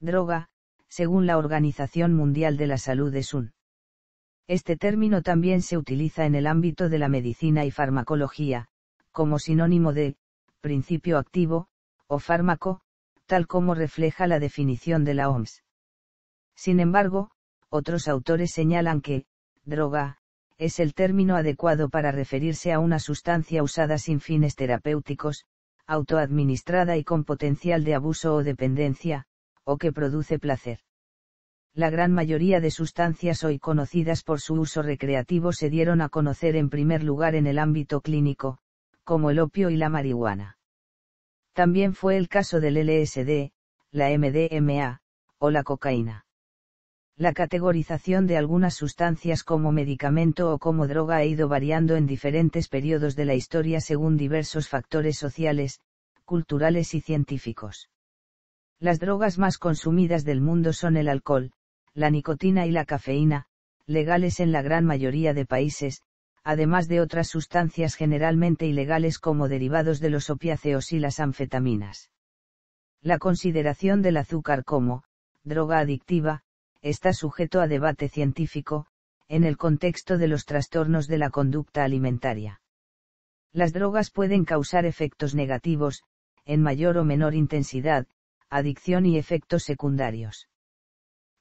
Droga, según la Organización Mundial de la Salud es un. Este término también se utiliza en el ámbito de la medicina y farmacología, como sinónimo de principio activo, o fármaco, tal como refleja la definición de la OMS. Sin embargo, otros autores señalan que, droga, es el término adecuado para referirse a una sustancia usada sin fines terapéuticos, autoadministrada y con potencial de abuso o dependencia, o que produce placer. La gran mayoría de sustancias hoy conocidas por su uso recreativo se dieron a conocer en primer lugar en el ámbito clínico, como el opio y la marihuana. También fue el caso del LSD, la MDMA, o la cocaína. La categorización de algunas sustancias como medicamento o como droga ha ido variando en diferentes periodos de la historia según diversos factores sociales, culturales y científicos. Las drogas más consumidas del mundo son el alcohol, la nicotina y la cafeína, legales en la gran mayoría de países, además de otras sustancias generalmente ilegales como derivados de los opiáceos y las anfetaminas. La consideración del azúcar como droga adictiva está sujeto a debate científico, en el contexto de los trastornos de la conducta alimentaria. Las drogas pueden causar efectos negativos, en mayor o menor intensidad, adicción y efectos secundarios.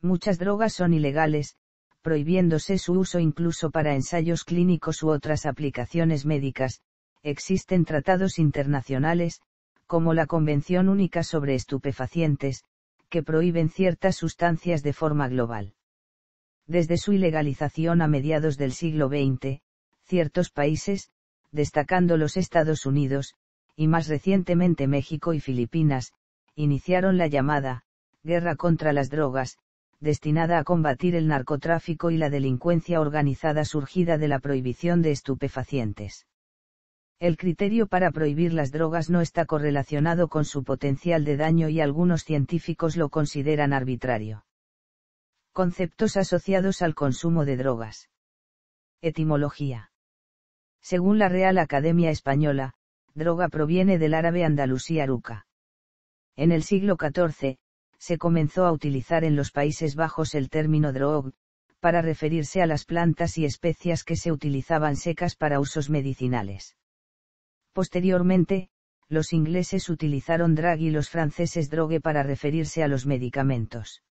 Muchas drogas son ilegales, prohibiéndose su uso incluso para ensayos clínicos u otras aplicaciones médicas, existen tratados internacionales, como la Convención Única sobre Estupefacientes, que prohíben ciertas sustancias de forma global. Desde su ilegalización a mediados del siglo XX, ciertos países, destacando los Estados Unidos, y más recientemente México y Filipinas, iniciaron la llamada, guerra contra las drogas, destinada a combatir el narcotráfico y la delincuencia organizada surgida de la prohibición de estupefacientes. El criterio para prohibir las drogas no está correlacionado con su potencial de daño y algunos científicos lo consideran arbitrario. Conceptos asociados al consumo de drogas. Etimología. Según la Real Academia Española, droga proviene del árabe andalusí aruca. En el siglo XIV, se comenzó a utilizar en los Países Bajos el término drogue, para referirse a las plantas y especias que se utilizaban secas para usos medicinales. Posteriormente, los ingleses utilizaron drag y los franceses drogue para referirse a los medicamentos.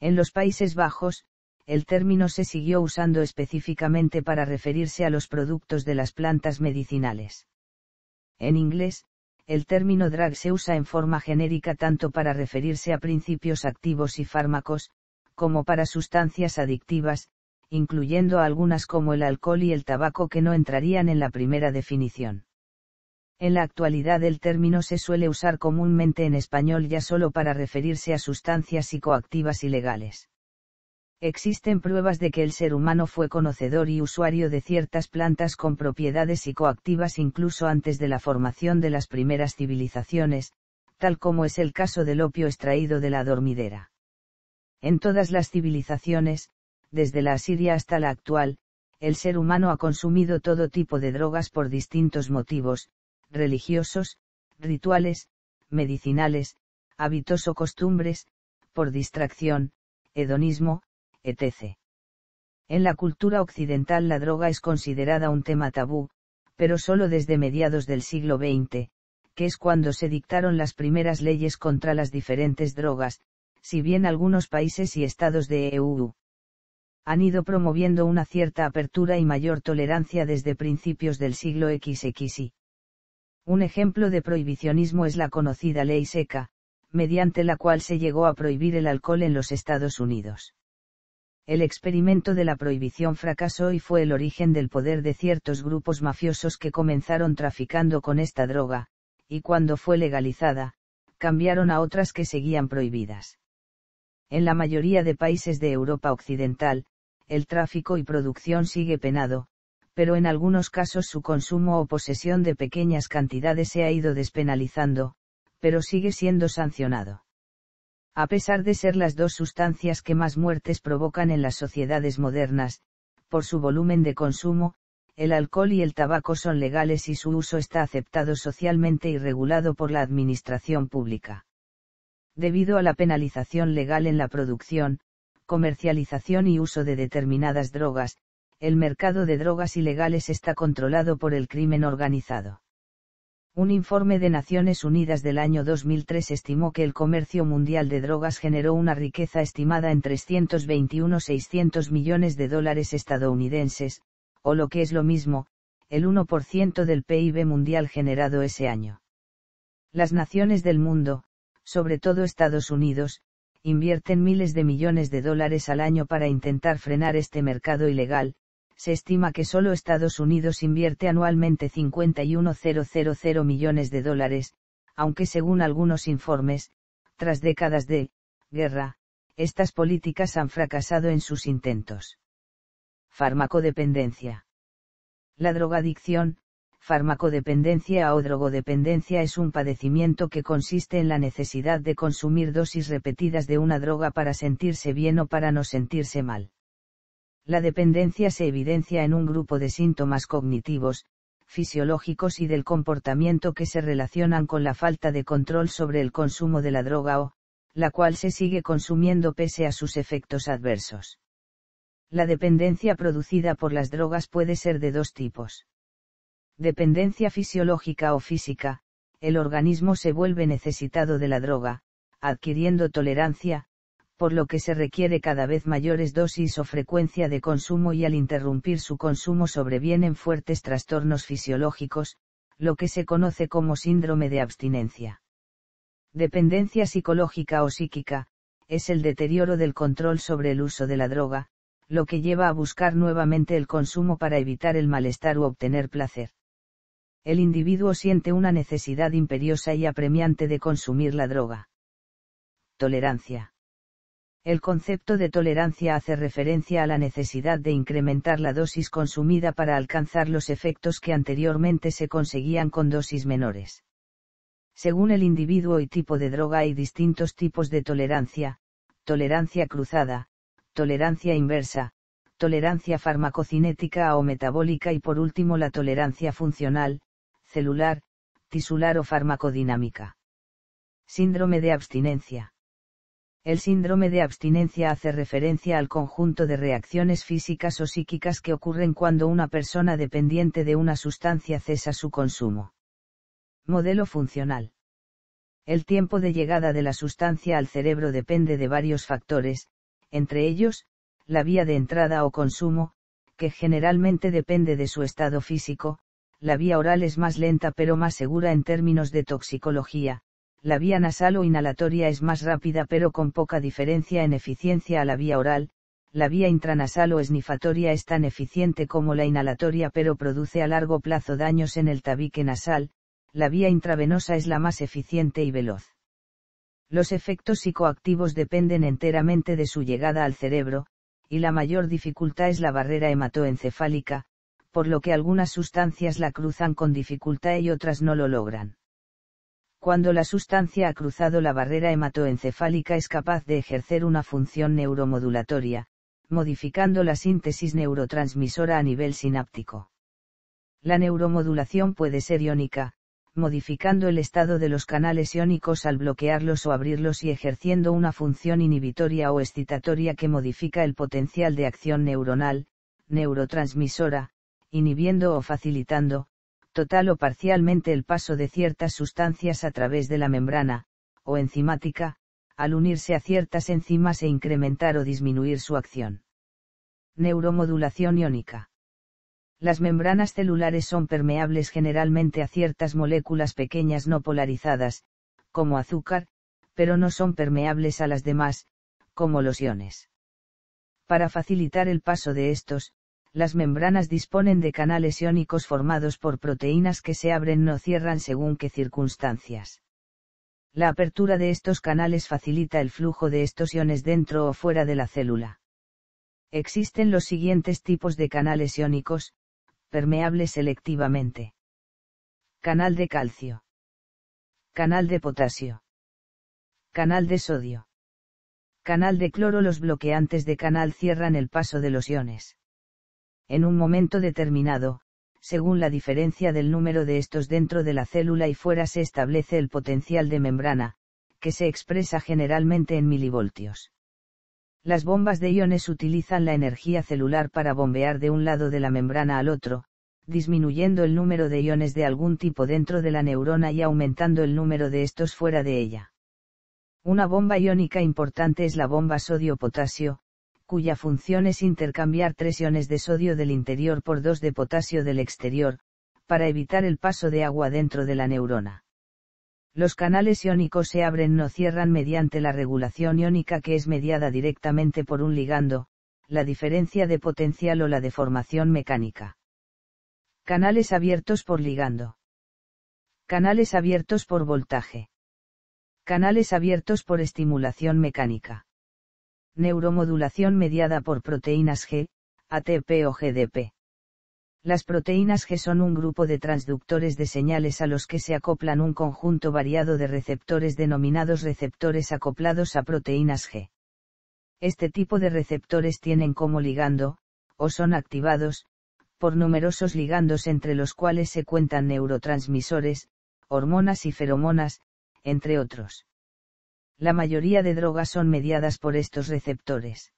En los Países Bajos, el término se siguió usando específicamente para referirse a los productos de las plantas medicinales. En inglés, el término drag se usa en forma genérica tanto para referirse a principios activos y fármacos, como para sustancias adictivas, incluyendo algunas como el alcohol y el tabaco que no entrarían en la primera definición. En la actualidad el término se suele usar comúnmente en español ya solo para referirse a sustancias psicoactivas ilegales existen pruebas de que el ser humano fue conocedor y usuario de ciertas plantas con propiedades psicoactivas incluso antes de la formación de las primeras civilizaciones, tal como es el caso del opio extraído de la dormidera. En todas las civilizaciones, desde la Asiria hasta la actual, el ser humano ha consumido todo tipo de drogas por distintos motivos, religiosos, rituales, medicinales, hábitos o costumbres, por distracción, hedonismo, etc. En la cultura occidental la droga es considerada un tema tabú, pero solo desde mediados del siglo XX, que es cuando se dictaron las primeras leyes contra las diferentes drogas, si bien algunos países y estados de EU han ido promoviendo una cierta apertura y mayor tolerancia desde principios del siglo XXI. Un ejemplo de prohibicionismo es la conocida ley seca, mediante la cual se llegó a prohibir el alcohol en los Estados Unidos. El experimento de la prohibición fracasó y fue el origen del poder de ciertos grupos mafiosos que comenzaron traficando con esta droga, y cuando fue legalizada, cambiaron a otras que seguían prohibidas. En la mayoría de países de Europa Occidental, el tráfico y producción sigue penado, pero en algunos casos su consumo o posesión de pequeñas cantidades se ha ido despenalizando, pero sigue siendo sancionado. A pesar de ser las dos sustancias que más muertes provocan en las sociedades modernas, por su volumen de consumo, el alcohol y el tabaco son legales y su uso está aceptado socialmente y regulado por la administración pública. Debido a la penalización legal en la producción, comercialización y uso de determinadas drogas, el mercado de drogas ilegales está controlado por el crimen organizado. Un informe de Naciones Unidas del año 2003 estimó que el comercio mundial de drogas generó una riqueza estimada en 321-600 millones de dólares estadounidenses, o lo que es lo mismo, el 1% del PIB mundial generado ese año. Las naciones del mundo, sobre todo Estados Unidos, invierten miles de millones de dólares al año para intentar frenar este mercado ilegal, se estima que solo Estados Unidos invierte anualmente 51.000 millones de dólares, aunque según algunos informes, tras décadas de guerra, estas políticas han fracasado en sus intentos. Farmacodependencia. La drogadicción, farmacodependencia o drogodependencia es un padecimiento que consiste en la necesidad de consumir dosis repetidas de una droga para sentirse bien o para no sentirse mal. La dependencia se evidencia en un grupo de síntomas cognitivos, fisiológicos y del comportamiento que se relacionan con la falta de control sobre el consumo de la droga o, la cual se sigue consumiendo pese a sus efectos adversos. La dependencia producida por las drogas puede ser de dos tipos. Dependencia fisiológica o física, el organismo se vuelve necesitado de la droga, adquiriendo tolerancia, por lo que se requiere cada vez mayores dosis o frecuencia de consumo y al interrumpir su consumo sobrevienen fuertes trastornos fisiológicos, lo que se conoce como síndrome de abstinencia. Dependencia psicológica o psíquica, es el deterioro del control sobre el uso de la droga, lo que lleva a buscar nuevamente el consumo para evitar el malestar u obtener placer. El individuo siente una necesidad imperiosa y apremiante de consumir la droga. Tolerancia el concepto de tolerancia hace referencia a la necesidad de incrementar la dosis consumida para alcanzar los efectos que anteriormente se conseguían con dosis menores. Según el individuo y tipo de droga hay distintos tipos de tolerancia, tolerancia cruzada, tolerancia inversa, tolerancia farmacocinética o metabólica y por último la tolerancia funcional, celular, tisular o farmacodinámica. Síndrome de abstinencia el síndrome de abstinencia hace referencia al conjunto de reacciones físicas o psíquicas que ocurren cuando una persona dependiente de una sustancia cesa su consumo. Modelo funcional. El tiempo de llegada de la sustancia al cerebro depende de varios factores, entre ellos, la vía de entrada o consumo, que generalmente depende de su estado físico, la vía oral es más lenta pero más segura en términos de toxicología, la vía nasal o inhalatoria es más rápida pero con poca diferencia en eficiencia a la vía oral, la vía intranasal o esnifatoria es tan eficiente como la inhalatoria pero produce a largo plazo daños en el tabique nasal, la vía intravenosa es la más eficiente y veloz. Los efectos psicoactivos dependen enteramente de su llegada al cerebro, y la mayor dificultad es la barrera hematoencefálica, por lo que algunas sustancias la cruzan con dificultad y otras no lo logran cuando la sustancia ha cruzado la barrera hematoencefálica es capaz de ejercer una función neuromodulatoria, modificando la síntesis neurotransmisora a nivel sináptico. La neuromodulación puede ser iónica, modificando el estado de los canales iónicos al bloquearlos o abrirlos y ejerciendo una función inhibitoria o excitatoria que modifica el potencial de acción neuronal, neurotransmisora, inhibiendo o facilitando, total o parcialmente el paso de ciertas sustancias a través de la membrana, o enzimática, al unirse a ciertas enzimas e incrementar o disminuir su acción. Neuromodulación iónica. Las membranas celulares son permeables generalmente a ciertas moléculas pequeñas no polarizadas, como azúcar, pero no son permeables a las demás, como los iones. Para facilitar el paso de estos, las membranas disponen de canales iónicos formados por proteínas que se abren o cierran según qué circunstancias. La apertura de estos canales facilita el flujo de estos iones dentro o fuera de la célula. Existen los siguientes tipos de canales iónicos, permeables selectivamente. Canal de calcio. Canal de potasio. Canal de sodio. Canal de cloro. Los bloqueantes de canal cierran el paso de los iones en un momento determinado, según la diferencia del número de estos dentro de la célula y fuera se establece el potencial de membrana, que se expresa generalmente en milivoltios. Las bombas de iones utilizan la energía celular para bombear de un lado de la membrana al otro, disminuyendo el número de iones de algún tipo dentro de la neurona y aumentando el número de estos fuera de ella. Una bomba iónica importante es la bomba sodio-potasio, cuya función es intercambiar tres iones de sodio del interior por dos de potasio del exterior, para evitar el paso de agua dentro de la neurona. Los canales iónicos se abren o cierran mediante la regulación iónica que es mediada directamente por un ligando, la diferencia de potencial o la deformación mecánica. Canales abiertos por ligando. Canales abiertos por voltaje. Canales abiertos por estimulación mecánica neuromodulación mediada por proteínas G, ATP o GDP. Las proteínas G son un grupo de transductores de señales a los que se acoplan un conjunto variado de receptores denominados receptores acoplados a proteínas G. Este tipo de receptores tienen como ligando, o son activados, por numerosos ligandos entre los cuales se cuentan neurotransmisores, hormonas y feromonas, entre otros la mayoría de drogas son mediadas por estos receptores.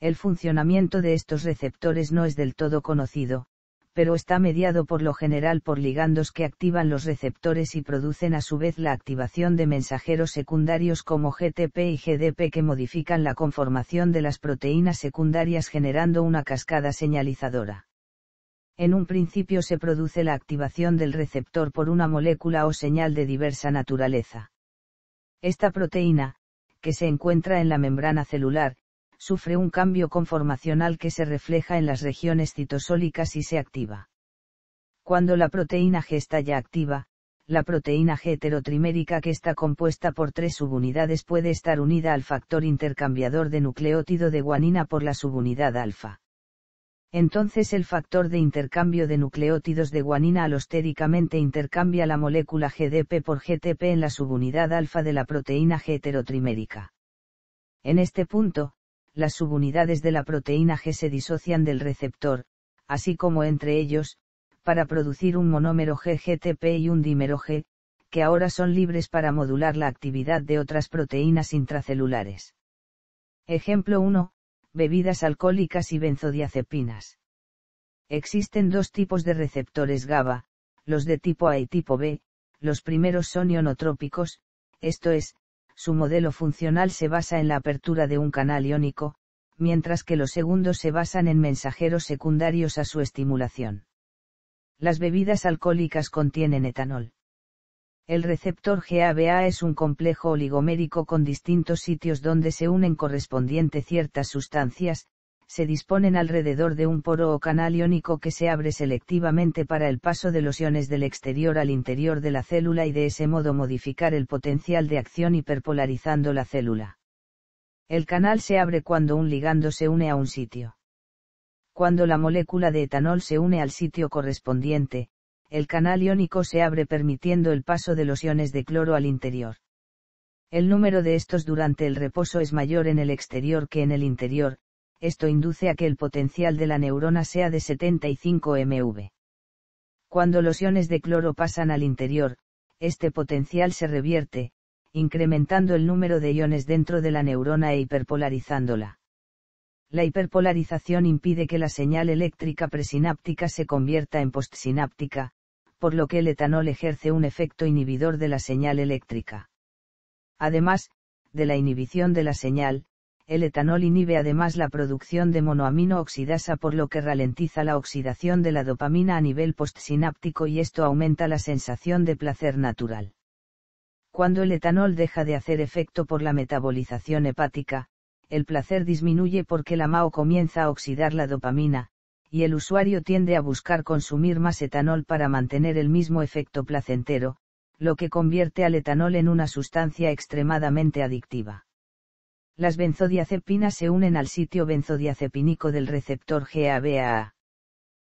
El funcionamiento de estos receptores no es del todo conocido, pero está mediado por lo general por ligandos que activan los receptores y producen a su vez la activación de mensajeros secundarios como GTP y GDP que modifican la conformación de las proteínas secundarias generando una cascada señalizadora. En un principio se produce la activación del receptor por una molécula o señal de diversa naturaleza esta proteína, que se encuentra en la membrana celular, sufre un cambio conformacional que se refleja en las regiones citosólicas y se activa. Cuando la proteína G está ya activa, la proteína G heterotrimérica que está compuesta por tres subunidades puede estar unida al factor intercambiador de nucleótido de guanina por la subunidad alfa entonces el factor de intercambio de nucleótidos de guanina alostéricamente intercambia la molécula GDP por GTP en la subunidad alfa de la proteína G heterotrimérica. En este punto, las subunidades de la proteína G se disocian del receptor, así como entre ellos, para producir un monómero G-GTP y un dímero G, que ahora son libres para modular la actividad de otras proteínas intracelulares. Ejemplo 1, bebidas alcohólicas y benzodiazepinas. Existen dos tipos de receptores GABA, los de tipo A y tipo B, los primeros son ionotrópicos, esto es, su modelo funcional se basa en la apertura de un canal iónico, mientras que los segundos se basan en mensajeros secundarios a su estimulación. Las bebidas alcohólicas contienen etanol. El receptor GABA es un complejo oligomérico con distintos sitios donde se unen correspondiente ciertas sustancias, se disponen alrededor de un poro o canal iónico que se abre selectivamente para el paso de los iones del exterior al interior de la célula y de ese modo modificar el potencial de acción hiperpolarizando la célula. El canal se abre cuando un ligando se une a un sitio. Cuando la molécula de etanol se une al sitio correspondiente, el canal iónico se abre permitiendo el paso de los iones de cloro al interior. El número de estos durante el reposo es mayor en el exterior que en el interior, esto induce a que el potencial de la neurona sea de 75 MV. Cuando los iones de cloro pasan al interior, este potencial se revierte, incrementando el número de iones dentro de la neurona e hiperpolarizándola. La hiperpolarización impide que la señal eléctrica presináptica se convierta en postsináptica, por lo que el etanol ejerce un efecto inhibidor de la señal eléctrica. Además, de la inhibición de la señal, el etanol inhibe además la producción de monoamino oxidasa por lo que ralentiza la oxidación de la dopamina a nivel postsináptico y esto aumenta la sensación de placer natural. Cuando el etanol deja de hacer efecto por la metabolización hepática, el placer disminuye porque la MAO comienza a oxidar la dopamina, y el usuario tiende a buscar consumir más etanol para mantener el mismo efecto placentero, lo que convierte al etanol en una sustancia extremadamente adictiva. Las benzodiazepinas se unen al sitio benzodiazepínico del receptor GABAA.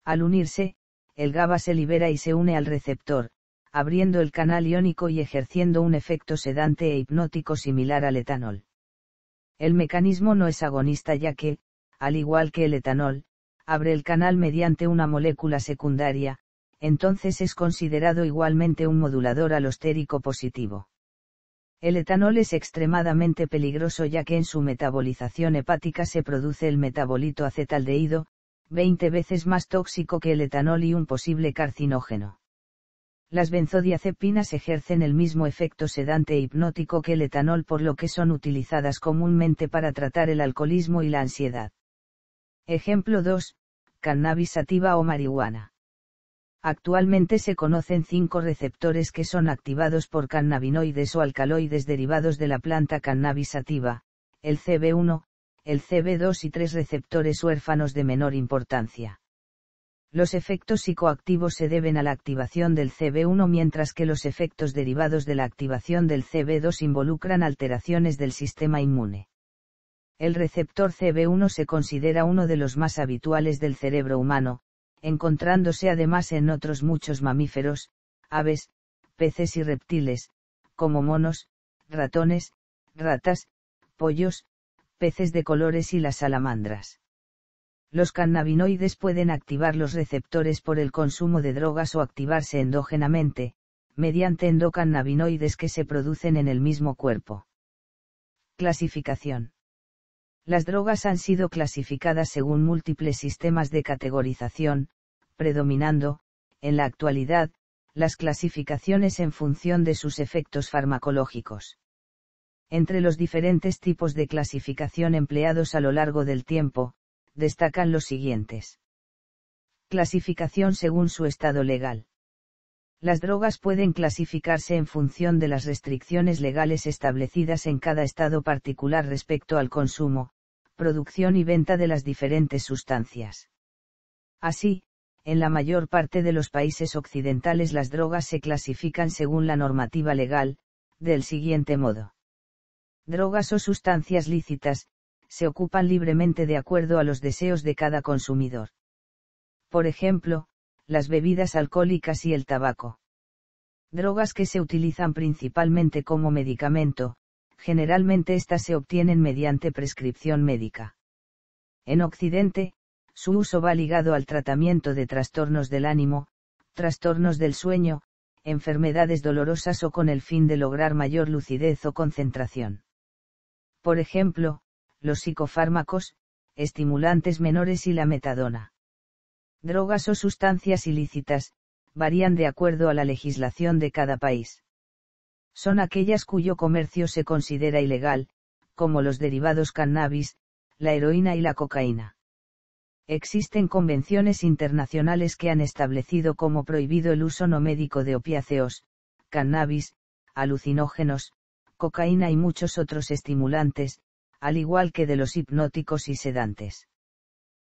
Al unirse, el GABA se libera y se une al receptor, abriendo el canal iónico y ejerciendo un efecto sedante e hipnótico similar al etanol. El mecanismo no es agonista ya que, al igual que el etanol, abre el canal mediante una molécula secundaria, entonces es considerado igualmente un modulador alostérico positivo. El etanol es extremadamente peligroso ya que en su metabolización hepática se produce el metabolito acetaldehído, 20 veces más tóxico que el etanol y un posible carcinógeno. Las benzodiazepinas ejercen el mismo efecto sedante e hipnótico que el etanol por lo que son utilizadas comúnmente para tratar el alcoholismo y la ansiedad. Ejemplo 2, cannabis sativa o marihuana. Actualmente se conocen cinco receptores que son activados por cannabinoides o alcaloides derivados de la planta cannabis sativa, el CB1, el CB2 y tres receptores huérfanos de menor importancia. Los efectos psicoactivos se deben a la activación del CB1 mientras que los efectos derivados de la activación del CB2 involucran alteraciones del sistema inmune. El receptor CB1 se considera uno de los más habituales del cerebro humano, encontrándose además en otros muchos mamíferos, aves, peces y reptiles, como monos, ratones, ratas, pollos, peces de colores y las salamandras. Los cannabinoides pueden activar los receptores por el consumo de drogas o activarse endógenamente, mediante endocannabinoides que se producen en el mismo cuerpo. Clasificación. Las drogas han sido clasificadas según múltiples sistemas de categorización, predominando, en la actualidad, las clasificaciones en función de sus efectos farmacológicos. Entre los diferentes tipos de clasificación empleados a lo largo del tiempo, destacan los siguientes. Clasificación según su estado legal. Las drogas pueden clasificarse en función de las restricciones legales establecidas en cada estado particular respecto al consumo, producción y venta de las diferentes sustancias. Así, en la mayor parte de los países occidentales las drogas se clasifican según la normativa legal, del siguiente modo. Drogas o sustancias lícitas, se ocupan libremente de acuerdo a los deseos de cada consumidor. Por ejemplo, las bebidas alcohólicas y el tabaco. Drogas que se utilizan principalmente como medicamento, generalmente éstas se obtienen mediante prescripción médica. En Occidente, su uso va ligado al tratamiento de trastornos del ánimo, trastornos del sueño, enfermedades dolorosas o con el fin de lograr mayor lucidez o concentración. Por ejemplo, los psicofármacos, estimulantes menores y la metadona. Drogas o sustancias ilícitas, varían de acuerdo a la legislación de cada país son aquellas cuyo comercio se considera ilegal, como los derivados cannabis, la heroína y la cocaína. Existen convenciones internacionales que han establecido como prohibido el uso no médico de opiáceos, cannabis, alucinógenos, cocaína y muchos otros estimulantes, al igual que de los hipnóticos y sedantes.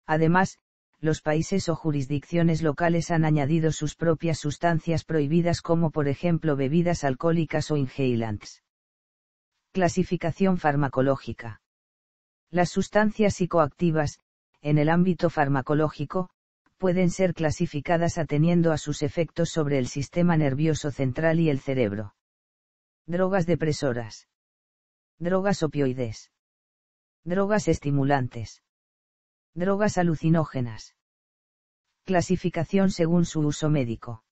Además, los países o jurisdicciones locales han añadido sus propias sustancias prohibidas como por ejemplo bebidas alcohólicas o inhalants. Clasificación farmacológica. Las sustancias psicoactivas, en el ámbito farmacológico, pueden ser clasificadas ateniendo a sus efectos sobre el sistema nervioso central y el cerebro. Drogas depresoras. Drogas opioides. Drogas estimulantes Drogas alucinógenas. Clasificación según su uso médico.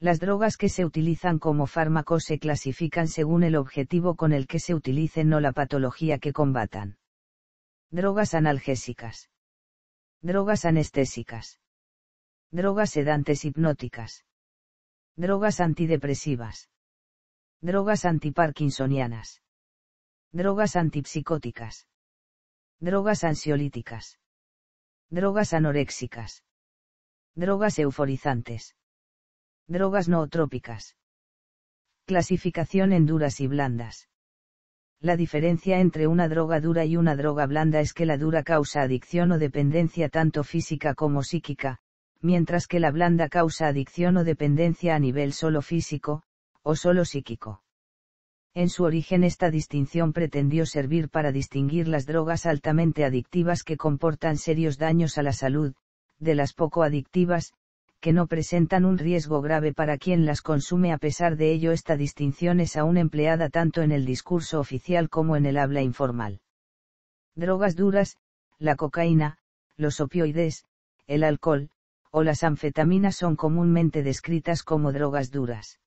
Las drogas que se utilizan como fármacos se clasifican según el objetivo con el que se utilicen o la patología que combatan. Drogas analgésicas. Drogas anestésicas. Drogas sedantes hipnóticas. Drogas antidepresivas. Drogas antiparkinsonianas. Drogas antipsicóticas. Drogas ansiolíticas drogas anoréxicas, drogas euforizantes, drogas nootrópicas. Clasificación en duras y blandas. La diferencia entre una droga dura y una droga blanda es que la dura causa adicción o dependencia tanto física como psíquica, mientras que la blanda causa adicción o dependencia a nivel solo físico, o solo psíquico. En su origen esta distinción pretendió servir para distinguir las drogas altamente adictivas que comportan serios daños a la salud, de las poco adictivas, que no presentan un riesgo grave para quien las consume. A pesar de ello, esta distinción es aún empleada tanto en el discurso oficial como en el habla informal. Drogas duras, la cocaína, los opioides, el alcohol, o las anfetaminas son comúnmente descritas como drogas duras.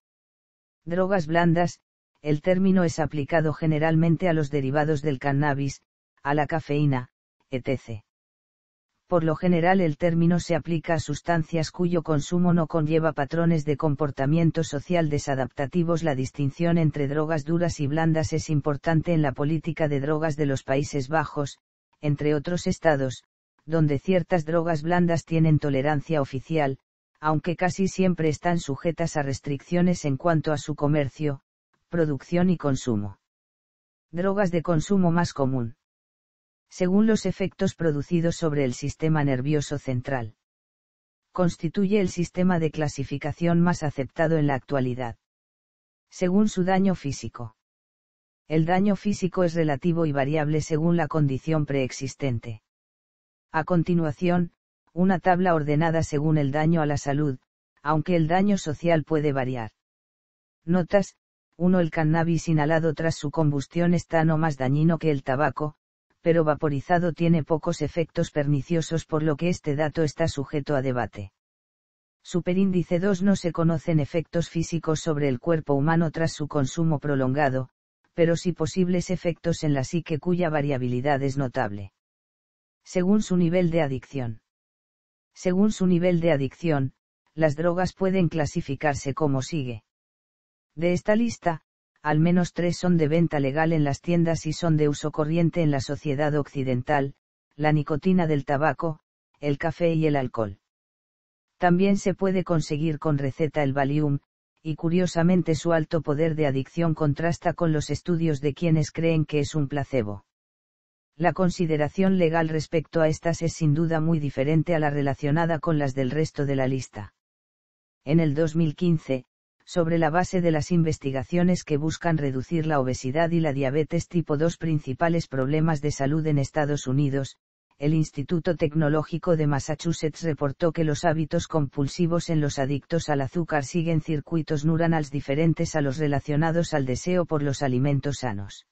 Drogas blandas, el término es aplicado generalmente a los derivados del cannabis, a la cafeína, etc. Por lo general el término se aplica a sustancias cuyo consumo no conlleva patrones de comportamiento social desadaptativos. La distinción entre drogas duras y blandas es importante en la política de drogas de los Países Bajos, entre otros estados, donde ciertas drogas blandas tienen tolerancia oficial, aunque casi siempre están sujetas a restricciones en cuanto a su comercio, producción y consumo. Drogas de consumo más común. Según los efectos producidos sobre el sistema nervioso central. Constituye el sistema de clasificación más aceptado en la actualidad. Según su daño físico. El daño físico es relativo y variable según la condición preexistente. A continuación, una tabla ordenada según el daño a la salud, aunque el daño social puede variar. Notas, 1. El cannabis inhalado tras su combustión está no más dañino que el tabaco, pero vaporizado tiene pocos efectos perniciosos por lo que este dato está sujeto a debate. Superíndice 2 No se conocen efectos físicos sobre el cuerpo humano tras su consumo prolongado, pero sí posibles efectos en la psique cuya variabilidad es notable. Según su nivel de adicción. Según su nivel de adicción, las drogas pueden clasificarse como sigue. De esta lista, al menos tres son de venta legal en las tiendas y son de uso corriente en la sociedad occidental, la nicotina del tabaco, el café y el alcohol. También se puede conseguir con receta el Valium, y curiosamente su alto poder de adicción contrasta con los estudios de quienes creen que es un placebo. La consideración legal respecto a estas es sin duda muy diferente a la relacionada con las del resto de la lista. En el 2015, sobre la base de las investigaciones que buscan reducir la obesidad y la diabetes tipo 2 principales problemas de salud en Estados Unidos, el Instituto Tecnológico de Massachusetts reportó que los hábitos compulsivos en los adictos al azúcar siguen circuitos neuronales diferentes a los relacionados al deseo por los alimentos sanos.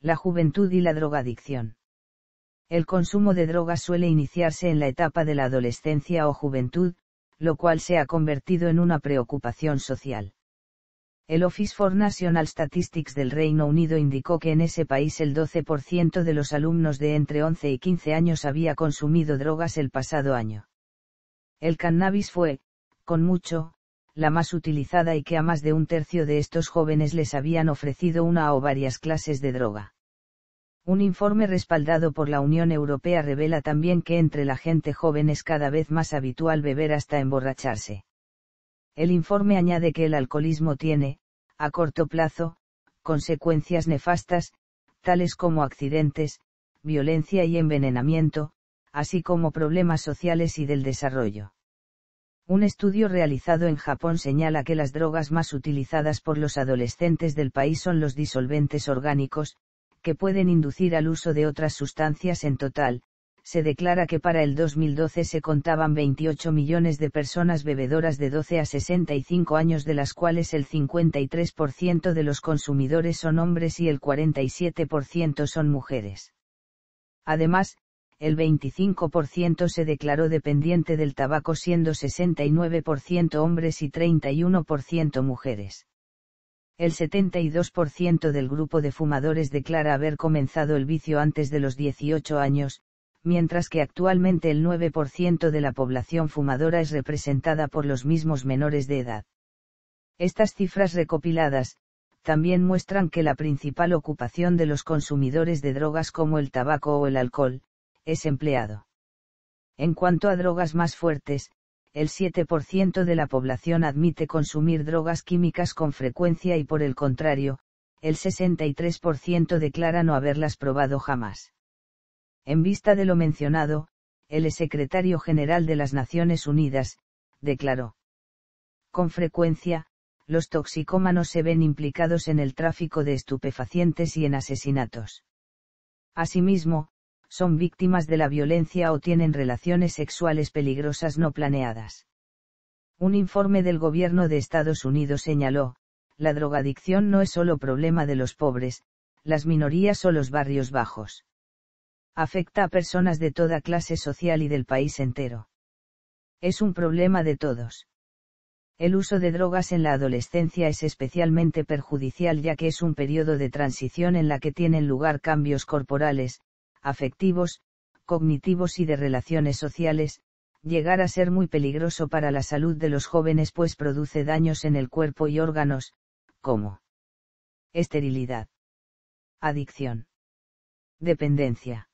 La juventud y la drogadicción. El consumo de drogas suele iniciarse en la etapa de la adolescencia o juventud, lo cual se ha convertido en una preocupación social. El Office for National Statistics del Reino Unido indicó que en ese país el 12% de los alumnos de entre 11 y 15 años había consumido drogas el pasado año. El cannabis fue, con mucho, la más utilizada y que a más de un tercio de estos jóvenes les habían ofrecido una o varias clases de droga. Un informe respaldado por la Unión Europea revela también que entre la gente joven es cada vez más habitual beber hasta emborracharse. El informe añade que el alcoholismo tiene, a corto plazo, consecuencias nefastas, tales como accidentes, violencia y envenenamiento, así como problemas sociales y del desarrollo. Un estudio realizado en Japón señala que las drogas más utilizadas por los adolescentes del país son los disolventes orgánicos, que pueden inducir al uso de otras sustancias en total, se declara que para el 2012 se contaban 28 millones de personas bebedoras de 12 a 65 años de las cuales el 53% de los consumidores son hombres y el 47% son mujeres. Además, el 25% se declaró dependiente del tabaco siendo 69% hombres y 31% mujeres. El 72% del grupo de fumadores declara haber comenzado el vicio antes de los 18 años, mientras que actualmente el 9% de la población fumadora es representada por los mismos menores de edad. Estas cifras recopiladas, también muestran que la principal ocupación de los consumidores de drogas como el tabaco o el alcohol, es empleado. En cuanto a drogas más fuertes, el 7% de la población admite consumir drogas químicas con frecuencia y por el contrario, el 63% declara no haberlas probado jamás. En vista de lo mencionado, el secretario general de las Naciones Unidas, declaró. Con frecuencia, los toxicómanos se ven implicados en el tráfico de estupefacientes y en asesinatos. Asimismo, son víctimas de la violencia o tienen relaciones sexuales peligrosas no planeadas. Un informe del gobierno de Estados Unidos señaló, la drogadicción no es solo problema de los pobres, las minorías o los barrios bajos. Afecta a personas de toda clase social y del país entero. Es un problema de todos. El uso de drogas en la adolescencia es especialmente perjudicial ya que es un periodo de transición en la que tienen lugar cambios corporales, afectivos, cognitivos y de relaciones sociales, llegar a ser muy peligroso para la salud de los jóvenes pues produce daños en el cuerpo y órganos, como esterilidad, adicción, dependencia,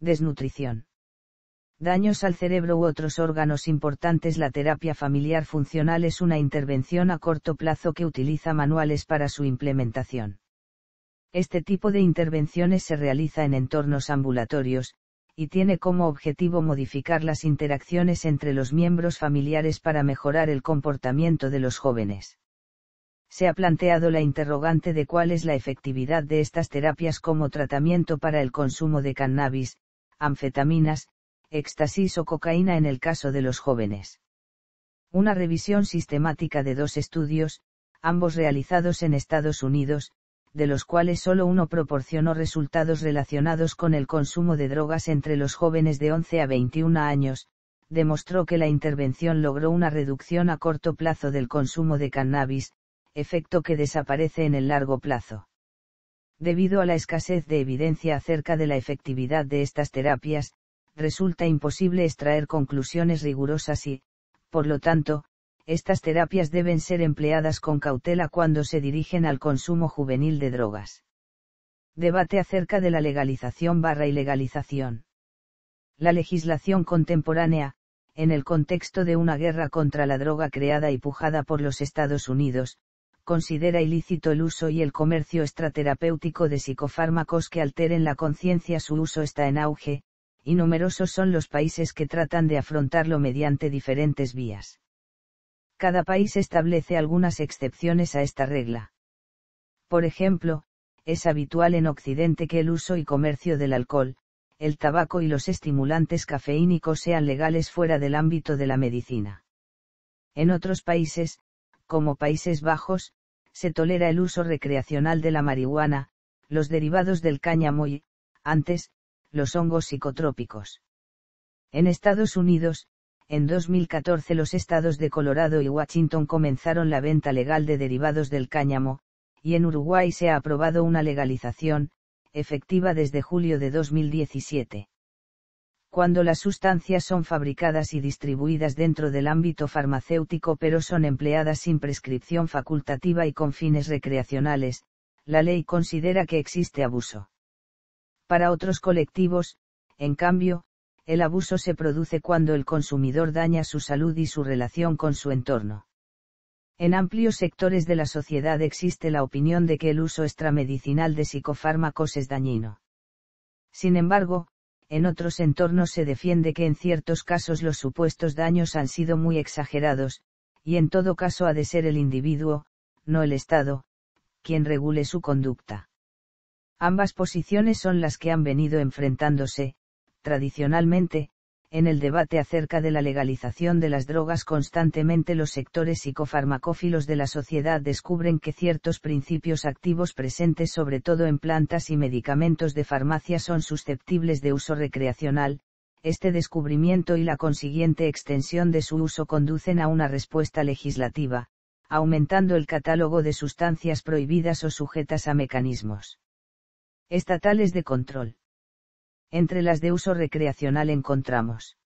desnutrición. Daños al cerebro u otros órganos importantes. La terapia familiar funcional es una intervención a corto plazo que utiliza manuales para su implementación. Este tipo de intervenciones se realiza en entornos ambulatorios, y tiene como objetivo modificar las interacciones entre los miembros familiares para mejorar el comportamiento de los jóvenes. Se ha planteado la interrogante de cuál es la efectividad de estas terapias como tratamiento para el consumo de cannabis, anfetaminas, éxtasis o cocaína en el caso de los jóvenes. Una revisión sistemática de dos estudios, ambos realizados en Estados Unidos, de los cuales solo uno proporcionó resultados relacionados con el consumo de drogas entre los jóvenes de 11 a 21 años, demostró que la intervención logró una reducción a corto plazo del consumo de cannabis, efecto que desaparece en el largo plazo. Debido a la escasez de evidencia acerca de la efectividad de estas terapias, resulta imposible extraer conclusiones rigurosas y, por lo tanto, estas terapias deben ser empleadas con cautela cuando se dirigen al consumo juvenil de drogas. Debate acerca de la legalización barra ilegalización. La legislación contemporánea, en el contexto de una guerra contra la droga creada y pujada por los Estados Unidos, considera ilícito el uso y el comercio extraterapéutico de psicofármacos que alteren la conciencia. Su uso está en auge, y numerosos son los países que tratan de afrontarlo mediante diferentes vías cada país establece algunas excepciones a esta regla. Por ejemplo, es habitual en Occidente que el uso y comercio del alcohol, el tabaco y los estimulantes cafeínicos sean legales fuera del ámbito de la medicina. En otros países, como Países Bajos, se tolera el uso recreacional de la marihuana, los derivados del cáñamo y, antes, los hongos psicotrópicos. En Estados Unidos, en 2014 los estados de Colorado y Washington comenzaron la venta legal de derivados del cáñamo, y en Uruguay se ha aprobado una legalización, efectiva desde julio de 2017. Cuando las sustancias son fabricadas y distribuidas dentro del ámbito farmacéutico pero son empleadas sin prescripción facultativa y con fines recreacionales, la ley considera que existe abuso. Para otros colectivos, en cambio, el abuso se produce cuando el consumidor daña su salud y su relación con su entorno. En amplios sectores de la sociedad existe la opinión de que el uso extramedicinal de psicofármacos es dañino. Sin embargo, en otros entornos se defiende que en ciertos casos los supuestos daños han sido muy exagerados, y en todo caso ha de ser el individuo, no el Estado, quien regule su conducta. Ambas posiciones son las que han venido enfrentándose, Tradicionalmente, en el debate acerca de la legalización de las drogas constantemente los sectores psicofarmacófilos de la sociedad descubren que ciertos principios activos presentes sobre todo en plantas y medicamentos de farmacia son susceptibles de uso recreacional, este descubrimiento y la consiguiente extensión de su uso conducen a una respuesta legislativa, aumentando el catálogo de sustancias prohibidas o sujetas a mecanismos estatales de control entre las de uso recreacional encontramos